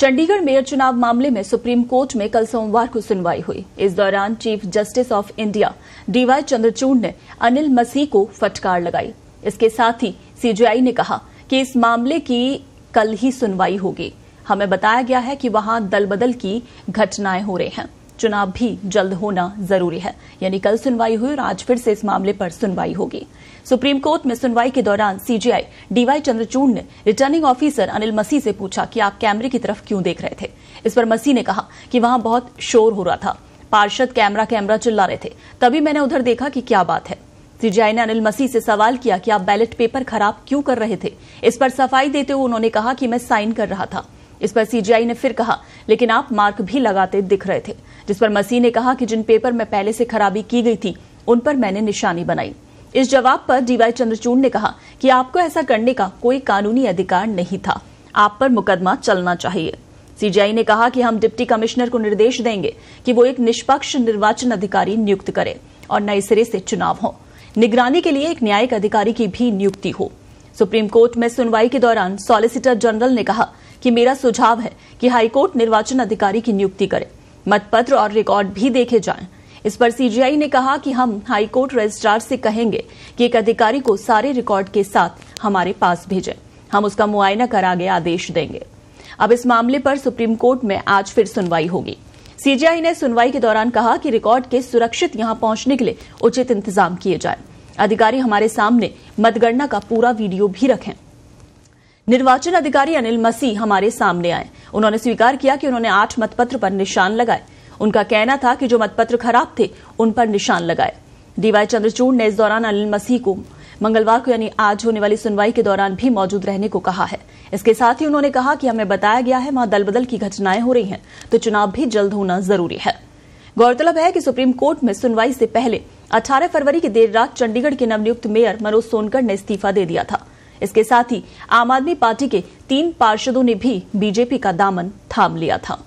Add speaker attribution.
Speaker 1: Chandigarh mayor चुनाव मामले में सुप्रीम कोर्ट में कल सोमवार को सुनवाई हुई इस दौरान chief justice of India D Y Chandrachud ने अनिल मसीह को फटकार लगाई इसके साथ ही सीजीआई ने कहा कि इस मामले की कल ही सुनवाई होगी हमें बताया गया है कि वहां दल बदल की घटनाएं हो रही हैं चुनाव भी जल्द होना जरूरी है यानी कल सुनवाई हुई और आज फिर से इस मामले पर सुनवाई होगी सुप्रीम कोर्ट में सुनवाई के दौरान सीजीआई डीवाई चंद्रचूड़ ने रिटर्निंग ऑफिसर अनिल मसी से पूछा कि आप कैमरे की तरफ क्यों देख रहे थे इस पर मसी ने कहा कि वहां बहुत शोर हो रहा था पार्षद कैमरा कैमरा चिल्ला रहे थे तभी मैंने उधर देखा कि क्या बात है सीजीआई ने अनिल मसीह से सवाल किया कि आप बैलेट पेपर खराब क्यों कर रहे थे इस पर सफाई देते हुए उन्होंने कहा कि मैं साइन कर रहा था इस पर सीजीआई ने फिर कहा लेकिन आप मार्क भी लगाते दिख रहे थे जिस पर मसीह ने कहा कि जिन पेपर में पहले से खराबी की गई थी उन पर मैंने निशानी बनाई इस जवाब पर डीवाई चंद्रचूड़ ने कहा कि आपको ऐसा करने का कोई कानूनी अधिकार नहीं था आप पर मुकदमा चलना चाहिए सीजीआई ने कहा कि हम डिप्टी कमिश्नर को निर्देश देंगे कि वो एक निष्पक्ष निर्वाचन अधिकारी नियुक्त करे और नए सिरे से चुनाव हो निगरानी के लिए एक न्यायिक अधिकारी की भी नियुक्ति हो सुप्रीम कोर्ट में सुनवाई के दौरान सॉलिसिटर जनरल ने कहा कि मेरा सुझाव है कि हाईकोर्ट निर्वाचन अधिकारी की नियुक्ति करे मतपत्र और रिकॉर्ड भी देखे जाएं। इस पर सीजीआई ने कहा कि हम हाईकोर्ट रजिस्ट्रार से कहेंगे कि एक अधिकारी को सारे रिकॉर्ड के साथ हमारे पास भेजें हम उसका मुआयना करा आगे आदेश देंगे अब इस मामले पर सुप्रीम कोर्ट में आज फिर सुनवाई होगी सीजीआई ने सुनवाई के दौरान कहा कि रिकॉर्ड के सुरक्षित यहां पहुंचने के लिए उचित इंतजाम किए जाए अधिकारी हमारे सामने मतगणना का पूरा वीडियो भी रखें निर्वाचन अधिकारी अनिल मसीह हमारे सामने आए उन्होंने स्वीकार किया कि उन्होंने आठ मतपत्र पर निशान लगाए उनका कहना था कि जो मतपत्र खराब थे उन पर निशान लगाए डीवाई चंद्रचूड़ ने इस दौरान अनिल मसीह को मंगलवार को यानी आज होने वाली सुनवाई के दौरान भी मौजूद रहने को कहा है इसके साथ ही उन्होंने कहा कि हमें बताया गया है वहां दल बदल की घटनाएं हो रही हैं तो चुनाव भी जल्द होना जरूरी है गौरतलब है कि सुप्रीम कोर्ट में सुनवाई से पहले 18 फरवरी की देर रात चंडीगढ़ के नवनियुक्त मेयर मनोज सोनकर ने इस्तीफा दे दिया था इसके साथ ही आम आदमी पार्टी के तीन पार्षदों ने भी बीजेपी का दामन थाम लिया था